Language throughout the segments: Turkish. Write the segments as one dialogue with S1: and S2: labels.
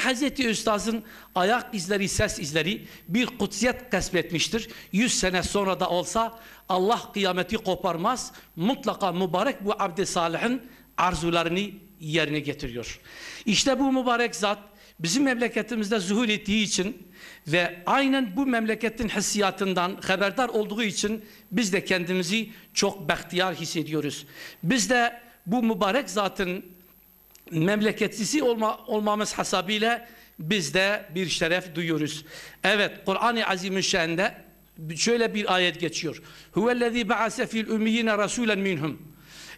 S1: Hazreti Üstaz'ın ayak izleri, ses izleri bir kutsiyet kesbetmiştir. Yüz sene sonra da olsa Allah kıyameti koparmaz. Mutlaka mübarek bu abd Salih'in arzularını yerine getiriyor. İşte bu mübarek zat bizim memleketimizde zuhur ettiği için ve aynen bu memleketin hissiyatından haberdar olduğu için biz de kendimizi çok bahtiyar hissediyoruz. Biz de bu mübarek zatın memleketlisi olma, olmamız hasabıyla biz de bir şeref duyuyoruz. Evet Kur'an-ı Azimüşşan'da şöyle bir ayet geçiyor. Huvellezî ba'ase fil ümmiyine rasûlen minhum.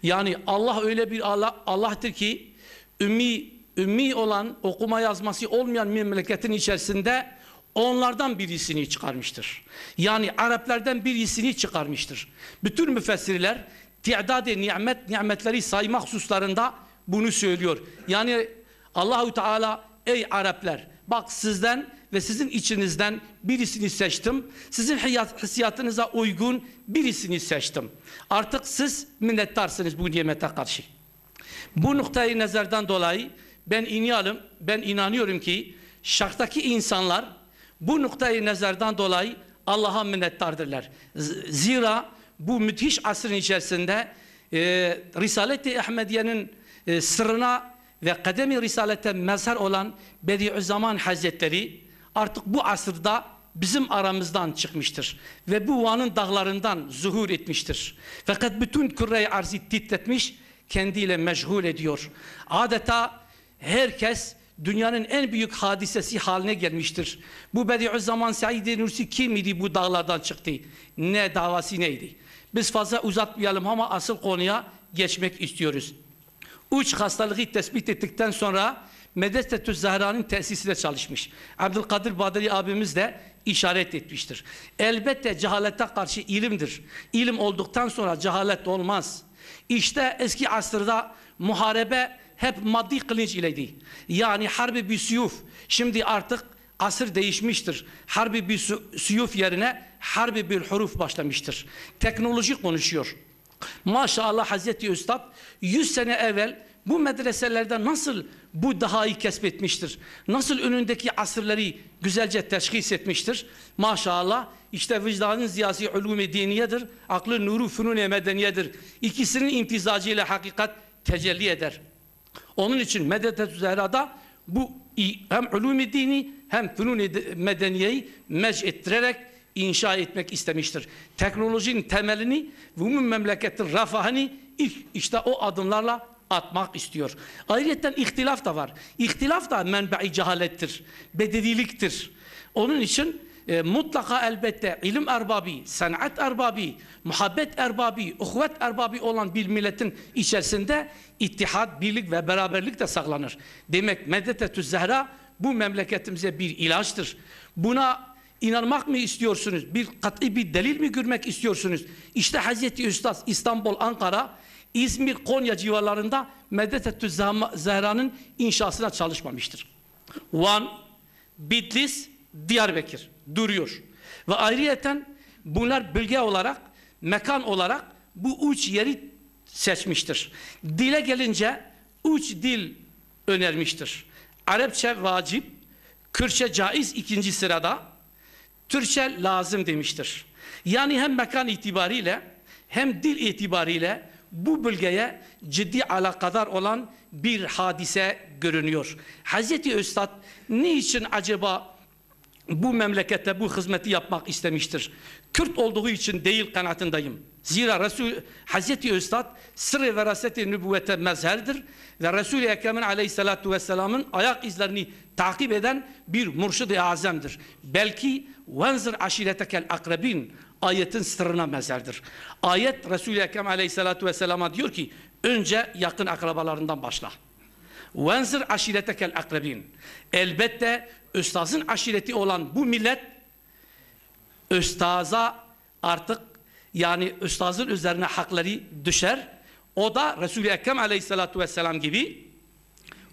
S1: Yani Allah öyle bir Allah, Allah'tır ki ümmi, ümmi olan okuma yazması olmayan memleketin içerisinde onlardan birisini çıkarmıştır. Yani Araplardan birisini çıkarmıştır. Bütün müfessirler ti'dad-ı nimet, nimetleri sayma hususlarında bunu söylüyor. Yani Allahü Teala ey Araplar bak sizden ve sizin içinizden birisini seçtim. Sizin hissiyatınıza uygun birisini seçtim. Artık siz minnettarsınız bu nimete karşı. Bu noktayı nezerden dolayı ben inanıyorum, ben inanıyorum ki şarttaki insanlar bu noktayı nezerden dolayı Allah'a minnettardırlar. Zira bu müthiş asrın içerisinde e, Risalet-i Ahmediye'nin e, sırrına ve kademi risalete mezhar olan Bediüzzaman Hazretleri artık bu asırda bizim aramızdan çıkmıştır. Ve bu Van'ın dağlarından zuhur etmiştir. Fakat bütün küre-i arzi titretmiş, kendiyle meşgul ediyor. Adeta herkes dünyanın en büyük hadisesi haline gelmiştir. Bu Bediüzzaman Said Nursi kim idi bu dağlardan çıktı? Ne davası neydi? Biz fazla uzatmayalım ama asıl konuya geçmek istiyoruz. Üç hastalığı tespit ettikten sonra Medresetü Zahra'nın tesisinde çalışmış. Abdülkadir Badri abimiz de işaret etmiştir. Elbette cehalete karşı ilimdir. İlim olduktan sonra cehalet olmaz. İşte eski asırda muharebe hep maddi kılıç ileydi. Yani harbi bir suyuf. Şimdi artık asır değişmiştir. Harbi bir suyuf yerine harbi bir huruf başlamıştır. Teknoloji konuşuyor. Maşallah Hazreti Üstad 100 sene evvel bu medreselerde nasıl bu daha iyi kesbetmiştir? Nasıl önündeki asırları güzelce teşhis etmiştir? Maşallah işte vicdanın ziyasi ulûm diniyedir, aklın nuru fünun medeniyedir. İkisinin intizacıyla hakikat tecelli eder. Onun için medetet üzerada bu hem ulûm dini hem fünun-i medeniyeyi mec ettirerek inşa etmek istemiştir. Teknolojinin temelini ve umum memleketin refahını işte o adımlarla atmak istiyor. Ayrıca ihtilaf da var. İhtilaf da menba'i cehalettir, bedeliliktir. Onun için e, mutlaka elbette ilim erbabi, sanat erbabi, muhabbet erbabi, uhvet erbabi olan bir milletin içerisinde ittihat, birlik ve beraberlik de saklanır. Demek Medetetü Zehra bu memleketimize bir ilaçtır. Buna inanmak mı istiyorsunuz? Bir kat'i bir delil mi görmek istiyorsunuz? İşte Hazreti Üstad İstanbul, Ankara, İzmir, Konya civarlarında Medetetü Zehra'nın inşasına çalışmamıştır. Van, Bitlis, Diyarbakır duruyor. Ve ayrıyeten bunlar bölge olarak, mekan olarak bu üç yeri seçmiştir. Dile gelince üç dil önermiştir. Arapça vacip, Kürtçe caiz ikinci sırada, Türkçe lazım demiştir. Yani hem mekan itibariyle hem dil itibariyle bu bölgeye ciddi alakadar olan bir hadise görünüyor. Hazreti Üstad niçin acaba bu memlekette bu hizmeti yapmak istemiştir. Kürt olduğu için değil kanaatindeyim. Zira Resul, Hazreti Üstad sırrı veraseti nübüvvete mezherdir ve Resul-i Ekrem'in aleyhissalatu vesselamın ayak izlerini takip eden bir murşid-i azemdir. Belki venzir aşiretekel akrebin ayetin sırrına mezherdir. Ayet Resul-i Ekrem aleyhissalatu vesselama diyor ki önce yakın akrabalarından başla. Venzir aşiretekel akrebin. Elbette Üstazın aşireti olan bu millet üstaza artık yani üstazın üzerine hakları düşer. O da Resul-i Ekrem aleyhissalatu vesselam gibi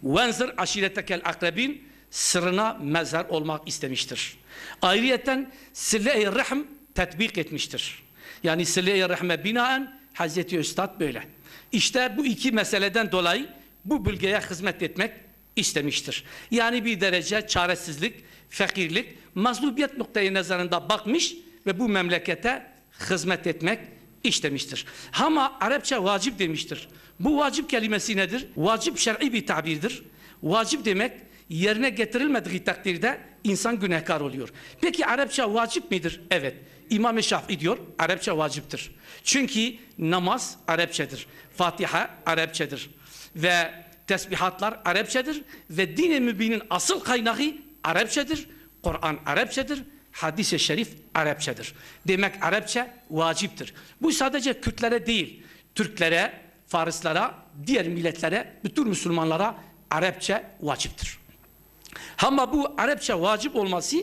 S1: venzir aşiretekel akrebin sırrına mezar olmak istemiştir. Ayrıyeten sille-i rahm tetbik etmiştir. Yani sille-i rahme binaen Hazreti Üstad böyle. İşte bu iki meseleden dolayı bu bölgeye hizmet etmek istemiştir. Yani bir derece çaresizlik, fakirlik, mazlubiyet noktayı nazarında bakmış ve bu memlekete hizmet etmek istemiştir. Ama Arapça vacip demiştir. Bu vacip kelimesi nedir? Vacip şer'i bir tabirdir. Vacip demek yerine getirilmediği takdirde insan günahkar oluyor. Peki Arapça vacip midir? Evet. İmam-ı Şafii diyor Arapça vaciptir. Çünkü namaz Arapçadır. Fatiha Arapçadır. Ve tesbihatlar Arapçadır ve din-i mübinin asıl kaynağı Arapçadır. Kur'an Arapçadır, hadis-i şerif Arapçadır. Demek Arapça vaciptir. Bu sadece Kürtlere değil, Türklere, Farslara, diğer milletlere, bütün Müslümanlara Arapça vaciptir. Ama bu Arapça vacip olması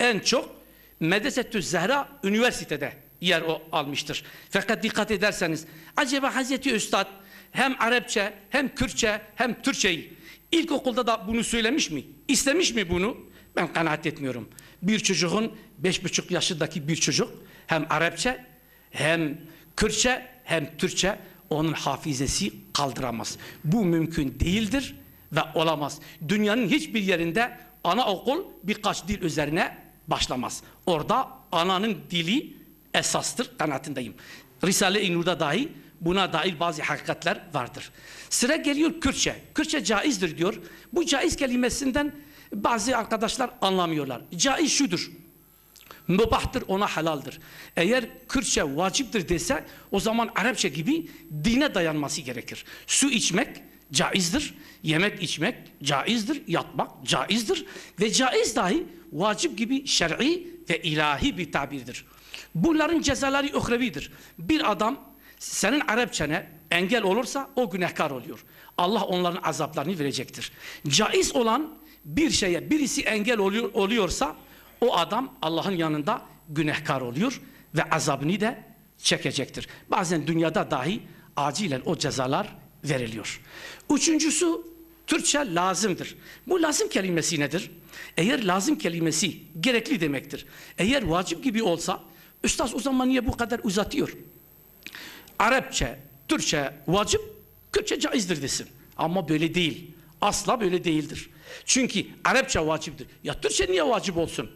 S1: en çok Medesetü Zehra Üniversitede yer almıştır. Fakat dikkat ederseniz acaba Hazreti Üstad hem Arapça, hem Kürtçe, hem Türkçeyi. İlkokulda da bunu söylemiş mi? İstemiş mi bunu? Ben kanaat etmiyorum. Bir çocuğun beş buçuk yaşındaki bir çocuk hem Arapça, hem Kürtçe, hem Türkçe onun hafizesi kaldıramaz. Bu mümkün değildir ve olamaz. Dünyanın hiçbir yerinde anaokul birkaç dil üzerine başlamaz. Orada ananın dili esastır kanaatindeyim. Risale-i Nur'da dahi buna dair bazı hakikatler vardır. Sıra geliyor Kürtçe. Kürtçe caizdir diyor. Bu caiz kelimesinden bazı arkadaşlar anlamıyorlar. Caiz şudur. Mübahtır ona halaldır. Eğer Kürtçe vaciptir dese o zaman Arapça gibi dine dayanması gerekir. Su içmek caizdir. Yemek içmek caizdir. Yatmak caizdir. Ve caiz dahi vacip gibi şer'i ve ilahi bir tabirdir. Bunların cezaları öhrevidir. Bir adam senin Arapçene engel olursa o günahkar oluyor. Allah onların azaplarını verecektir. Caiz olan bir şeye birisi engel oluyor, oluyorsa o adam Allah'ın yanında günahkar oluyor ve azabını de çekecektir. Bazen dünyada dahi acilen o cezalar veriliyor. Üçüncüsü Türkçe lazımdır. Bu lazım kelimesi nedir? Eğer lazım kelimesi gerekli demektir. Eğer vacip gibi olsa üstad o zaman niye bu kadar uzatıyor? Arapça, Türkçe vacip, Kürtçe caizdir desin. Ama böyle değil. Asla böyle değildir. Çünkü Arapça vaciptir. Ya Türkçe niye vacip olsun?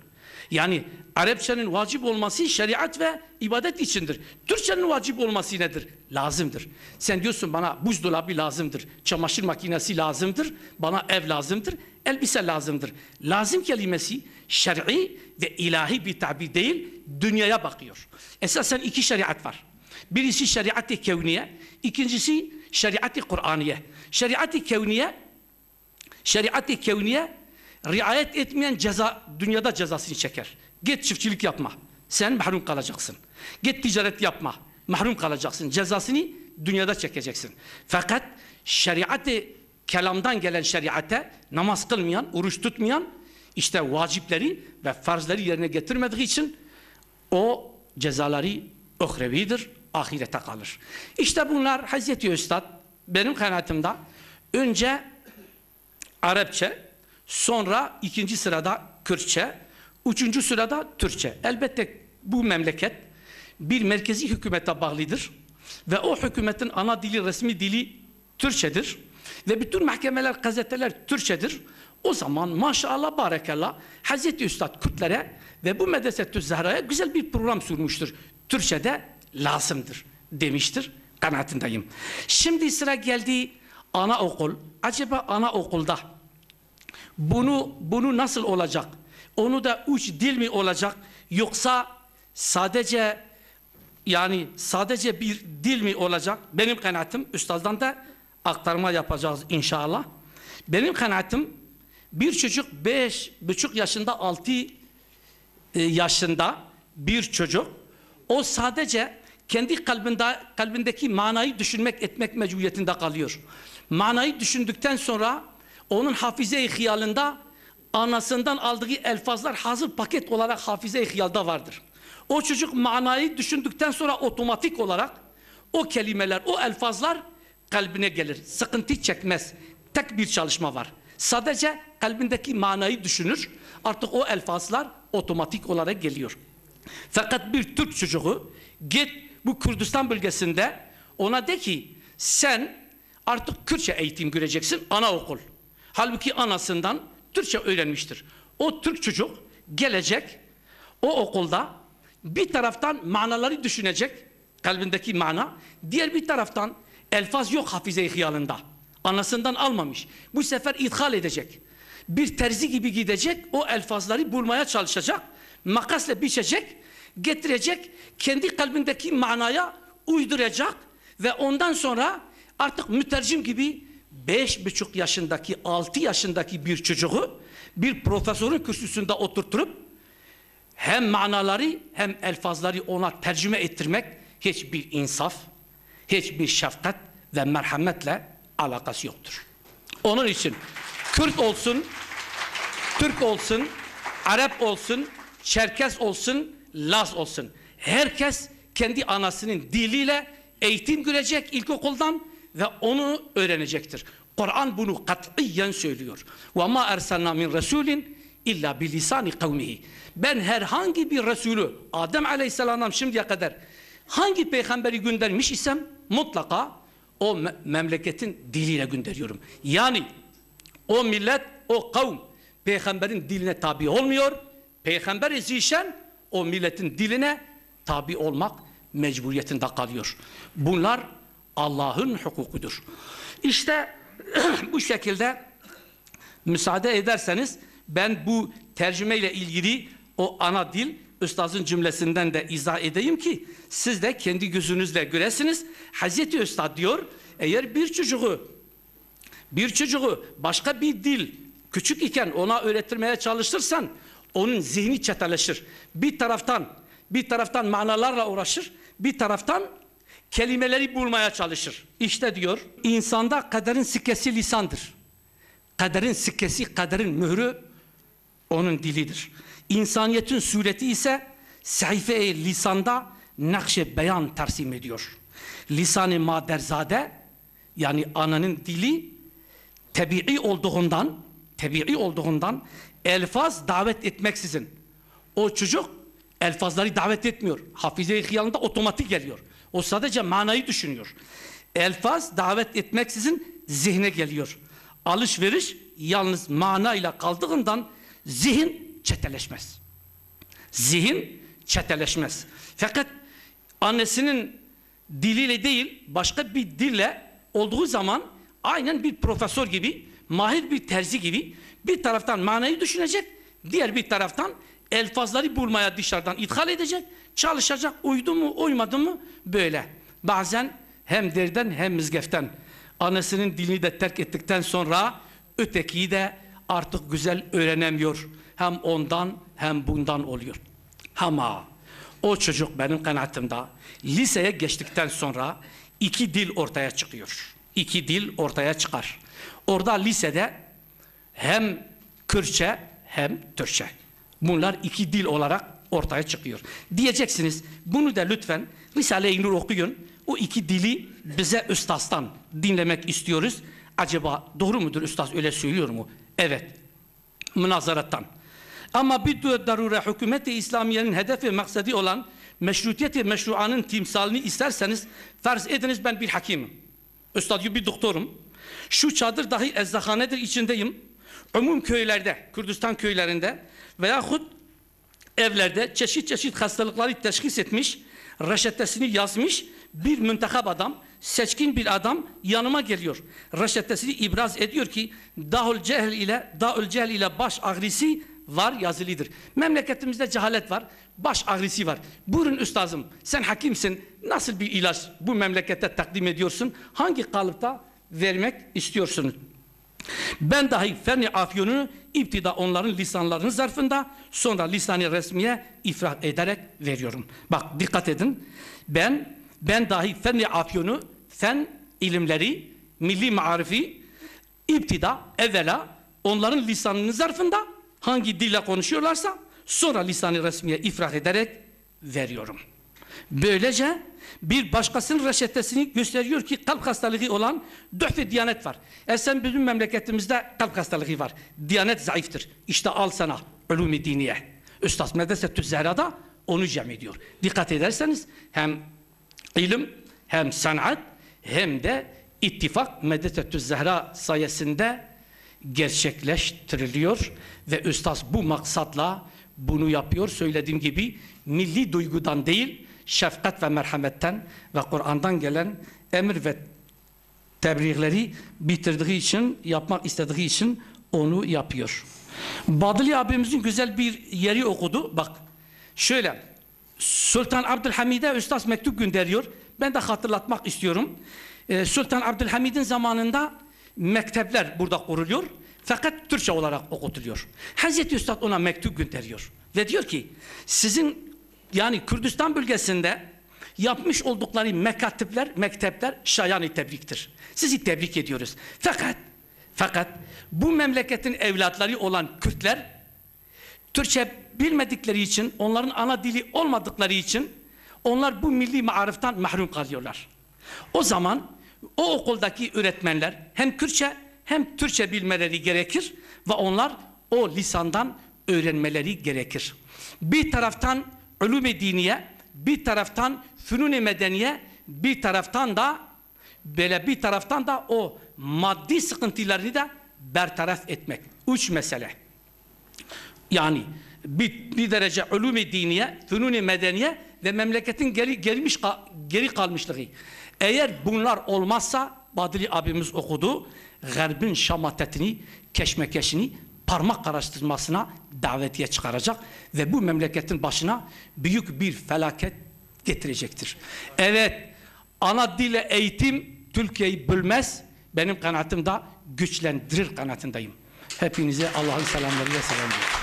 S1: Yani Arapçanın vacip olması şeriat ve ibadet içindir. Türkçenin vacip olması nedir? Lazımdır. Sen diyorsun bana buzdolabı lazımdır, çamaşır makinesi lazımdır, bana ev lazımdır, elbise lazımdır. Lazım kelimesi şer'i ve ilahi bir tabi değil, dünyaya bakıyor. Esasen iki şeriat var. Birisi şeriat-i kevniye, ikincisi şeriat-i Kur'aniye. Şeriat-i kevniye, şeriat-i kevniye riayet etmeyen ceza, dünyada cezasını çeker. Git çiftçilik yapma, sen mahrum kalacaksın. Git ticaret yapma, mahrum kalacaksın. Cezasını dünyada çekeceksin. Fakat şeriat-ı kelamdan gelen şeriate namaz kılmayan, oruç tutmayan işte vacipleri ve farzları yerine getirmediği için o cezaları uhrevidir, ahirete kalır. İşte bunlar Hazreti Üstad benim kanaatimde önce Arapça, sonra ikinci sırada Kürtçe, üçüncü sırada Türkçe. Elbette bu memleket bir merkezi hükümete bağlıdır ve o hükümetin ana dili, resmi dili Türkçedir ve bütün mahkemeler, gazeteler Türkçedir. O zaman maşallah barekallah Hazreti Üstad Kürtlere ve bu Medesetü Zehra'ya güzel bir program sürmüştür. Türkçe'de lazımdır demiştir. Kanaatindeyim. Şimdi sıra geldi okul. Acaba ana okulda bunu bunu nasıl olacak? Onu da üç dil mi olacak? Yoksa sadece yani sadece bir dil mi olacak? Benim kanaatim, üstazdan da aktarma yapacağız inşallah. Benim kanaatim bir çocuk beş buçuk yaşında altı e, yaşında bir çocuk o sadece kendi kalbinde, kalbindeki manayı düşünmek etmek mecburiyetinde kalıyor. Manayı düşündükten sonra onun hafize-i hiyalında anasından aldığı elfazlar hazır paket olarak hafize-i hiyalda vardır. O çocuk manayı düşündükten sonra otomatik olarak o kelimeler, o elfazlar kalbine gelir. Sıkıntı çekmez. Tek bir çalışma var. Sadece kalbindeki manayı düşünür. Artık o elfazlar otomatik olarak geliyor. Fakat bir Türk çocuğu git bu Kürdistan bölgesinde ona de ki sen artık Kürtçe eğitim göreceksin anaokul. Halbuki anasından Türkçe öğrenmiştir. O Türk çocuk gelecek o okulda bir taraftan manaları düşünecek kalbindeki mana diğer bir taraftan elfaz yok hafize hiyalında. Anasından almamış. Bu sefer ithal edecek. Bir terzi gibi gidecek o elfazları bulmaya çalışacak. Makasla biçecek getirecek, kendi kalbindeki manaya uyduracak ve ondan sonra artık mütercim gibi beş buçuk yaşındaki, altı yaşındaki bir çocuğu bir profesörün kürsüsünde oturturup hem manaları hem elfazları ona tercüme ettirmek hiçbir insaf, hiçbir şefkat ve merhametle alakası yoktur. Onun için Kürt olsun, Türk olsun, Arap olsun, Çerkes olsun, Laz olsun. Herkes kendi anasının diliyle eğitim görecek ilkokuldan ve onu öğrenecektir. Kur'an bunu katiyen söylüyor. Ve ma ersalna min resulin illa bilisani kavmihi. Ben herhangi bir resulü Adem Aleyhisselam'dan şimdiye kadar hangi peygamberi göndermiş isem mutlaka o me memleketin diliyle gönderiyorum. Yani o millet, o kavm peygamberin diline tabi olmuyor. Peygamberi zişen o milletin diline tabi olmak mecburiyetinde kalıyor. Bunlar Allah'ın hukukudur. İşte bu şekilde müsaade ederseniz ben bu tercümeyle ilgili o ana dil üstazın cümlesinden de izah edeyim ki siz de kendi gözünüzle göresiniz. Hazreti Üstad diyor eğer bir çocuğu bir çocuğu başka bir dil küçük iken ona öğretilmeye çalıştırsan onun zihni çeteleşir. Bir taraftan bir taraftan manalarla uğraşır, bir taraftan kelimeleri bulmaya çalışır. İşte diyor, insanda kaderin sikkesi lisandır. Kaderin sikkesi, kaderin mührü onun dilidir. İnsaniyetin sureti ise sayfe-i lisanda nakşe beyan tersim ediyor. Lisan-ı maderzade yani ananın dili tebii olduğundan Tebii olduğundan elfaz davet etmeksizin o çocuk elfazları davet etmiyor. Hafize-i hıyalında otomatik geliyor. O sadece manayı düşünüyor. Elfaz davet etmeksizin zihne geliyor. Alışveriş yalnız manayla kaldığından zihin çeteleşmez. Zihin çeteleşmez. Fakat annesinin diliyle değil başka bir dille olduğu zaman aynen bir profesör gibi mahir bir terzi gibi bir taraftan manayı düşünecek, diğer bir taraftan elfazları bulmaya dışarıdan ithal edecek, çalışacak, uydu mu uymadı mı böyle. Bazen hem derden hem mizgeften anasının dilini de terk ettikten sonra ötekiyi de artık güzel öğrenemiyor. Hem ondan hem bundan oluyor. Ama o çocuk benim kanaatimde liseye geçtikten sonra iki dil ortaya çıkıyor iki dil ortaya çıkar. Orada lisede hem Kürtçe hem Türkçe. Bunlar iki dil olarak ortaya çıkıyor. Diyeceksiniz bunu da lütfen Risale-i Nur okuyun. O iki dili bize üstastan dinlemek istiyoruz. Acaba doğru mudur üstaz öyle söylüyor mu? Evet. Münazarattan. Ama bir darure hükümeti İslamiye'nin hedefi maksadi olan meşrutiyeti meşruanın timsalini isterseniz farz ediniz ben bir hakimim. Üstad bir doktorum. Şu çadır dahi eczahanedir içindeyim. Umum köylerde, Kürdistan köylerinde veyahut evlerde çeşit çeşit hastalıkları teşhis etmiş, reçetesini yazmış bir müntehab adam, seçkin bir adam yanıma geliyor. Reçetesini ibraz ediyor ki Dahul Cehl ile Dahul Cehl ile baş ağrısı var yazılıdır. Memleketimizde cehalet var, baş ağrısı var. Buyurun üstazım sen hakimsin nasıl bir ilaç bu memlekette takdim ediyorsun? Hangi kalıpta vermek istiyorsunuz? Ben dahi Ferni Afyon'u iptida onların lisanlarının zarfında sonra lisani resmiye ifrah ederek veriyorum. Bak dikkat edin. Ben ben dahi Ferni Afyon'u fen ilimleri, milli marifi iptida evvela onların lisanının zarfında hangi dille konuşuyorlarsa sonra lisanı resmiye ifrah ederek veriyorum. Böylece bir başkasının reçetesini gösteriyor ki kalp hastalığı olan döhve diyanet var. Esen bizim memleketimizde kalp hastalığı var. Diyanet zayıftır. İşte al sana ulumi diniye. Üstad Medresetü Zera'da onu cem ediyor. Dikkat ederseniz hem ilim hem sanat hem de ittifak Medresetü Zehra sayesinde gerçekleştiriliyor ve üstad bu maksatla bunu yapıyor. Söylediğim gibi milli duygudan değil, şefkat ve merhametten ve Kur'an'dan gelen emir ve tebliğleri bitirdiği için, yapmak istediği için onu yapıyor. Badli abimizin güzel bir yeri okudu. Bak şöyle Sultan Abdülhamid'e üstad mektup gönderiyor. Ben de hatırlatmak istiyorum. Ee, Sultan Abdülhamid'in zamanında mektepler burada kuruluyor. Fakat Türkçe olarak okutuluyor. Hazreti Üstad ona mektup gönderiyor. Ve diyor ki sizin yani Kürdistan bölgesinde yapmış oldukları mekatipler, mektepler şayan-ı tebriktir. Sizi tebrik ediyoruz. Fakat fakat bu memleketin evlatları olan Kürtler Türkçe bilmedikleri için, onların ana dili olmadıkları için onlar bu milli mariftan mahrum kalıyorlar. O zaman o okuldaki öğretmenler hem Kürtçe hem Türkçe bilmeleri gerekir ve onlar o lisandan öğrenmeleri gerekir. Bir taraftan ulum-i diniye, bir taraftan fünun-i medeniye, bir taraftan da böyle bir taraftan da o maddi sıkıntılarını da bertaraf etmek. Üç mesele. Yani bir, bir derece ulum-i diniye, fünun-i medeniye ve memleketin geri, gelmiş, geri kalmışlığı. Eğer bunlar olmazsa Badri abimiz okudu. Gerbin şamatetini, keşmekeşini parmak araştırmasına davetiye çıkaracak ve bu memleketin başına büyük bir felaket getirecektir. Evet, ana dille eğitim Türkiye'yi bölmez. Benim kanaatimde güçlendirir kanaatindeyim. Hepinize Allah'ın selamlarıyla selamlıyorum.